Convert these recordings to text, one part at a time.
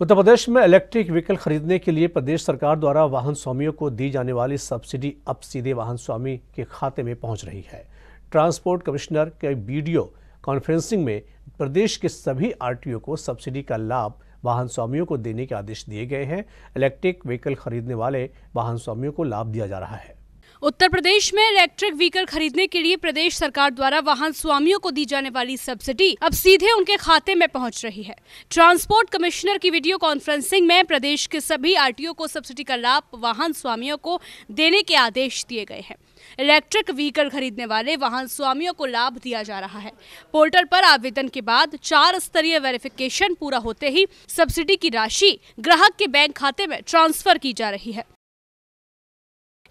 उत्तर प्रदेश में electric vehicle खरीदने के लिए प्रदेश सरकार द्वारा वाहन स्वामियों को दी जाने वाली सब्सिडी अब सीधे वाहन स्वामी के खाते में पहुंच रही है ट्रांसपोर्ट कमिश्नर के वीडियो कॉन्फ्रेंसिंग में प्रदेश के सभी आरटीओ को सब्सिडी का लाभ वाहन स्वामियों को देने के आदेश दिए गए हैं इलेक्ट्रिक व्हीकल खरीदने वाले वाहन स्वामियों को लाभ दिया जा रहा है उत्तर प्रदेश में इलेक्ट्रिक व्हीकल खरीदने के लिए प्रदेश सरकार द्वारा वाहन स्वामियों को दी जाने वाली सब्सिडी अब सीधे उनके खाते में पहुंच रही है ट्रांसपोर्ट कमिश्नर की वीडियो कॉन्फ्रेंसिंग में प्रदेश के सभी आरटीओ को सब्सिडी का लाभ वाहन स्वामियों को देने के आदेश दिए गए हैं इलेक्ट्रिक व्हीकल खरीदने वाले वाहन स्वामियों को लाभ दिया जा रहा है पोर्टल पर आवेदन के बाद चार स्तरीय वेरिफिकेशन पूरा होते ही सब्सिडी की राशि ग्राहक के बैंक खाते में ट्रांसफर की जा रही है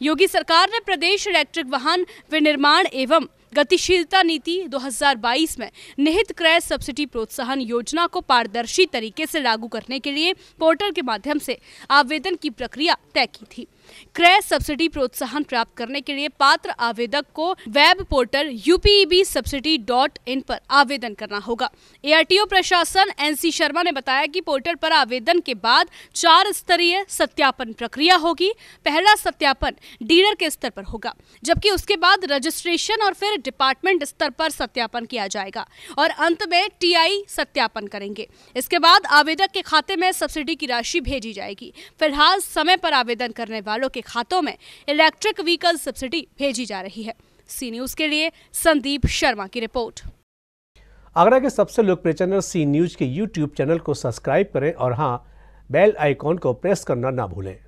योगी सरकार ने प्रदेश इलेक्ट्रिक वाहन विनिर्माण एवं गतिशीलता नीति 2022 में निहित क्रय सब्सिडी प्रोत्साहन योजना को पारदर्शी तरीके से लागू करने के लिए पोर्टल के माध्यम से आवेदन की प्रक्रिया तय की थी क्रय सब्सिडी प्रोत्साहन प्राप्त करने के लिए पात्र आवेदक को web portal UPB e subsidy dot in पर आवेदन करना होगा एआरटीओ प्रशासन एनसी शर्मा ने बताया कि पोर्टल पर आवेदन के बाद चार स्तरीय सत्यापन प्रक्रिया होगी पहला सत्यापन डीलर के स्तर पर होगा जबकि उसके बाद रजिस्ट्रेशन और फिर डिपार्टमेंट स्तर पर सत्यापन किया जाएगा और अंत में टीआई सत्यापन करेंगे इसके बाद आवेदक के खाते में सब्सिडी की राशि भेजी जाएगी फिलहाल समय पर आवेदन करने वालों के खातों में इलेक्ट्रिक व्हीकल सब्सिडी भेजी जा रही है सी न्यूज के लिए संदीप शर्मा की रिपोर्ट आगरा के सबसे लोकप्रिय चैनल सी न्यूज के यूट्यूब चैनल को सब्सक्राइब करें और हाँ बेल आइकॉन को प्रेस करना ना भूलें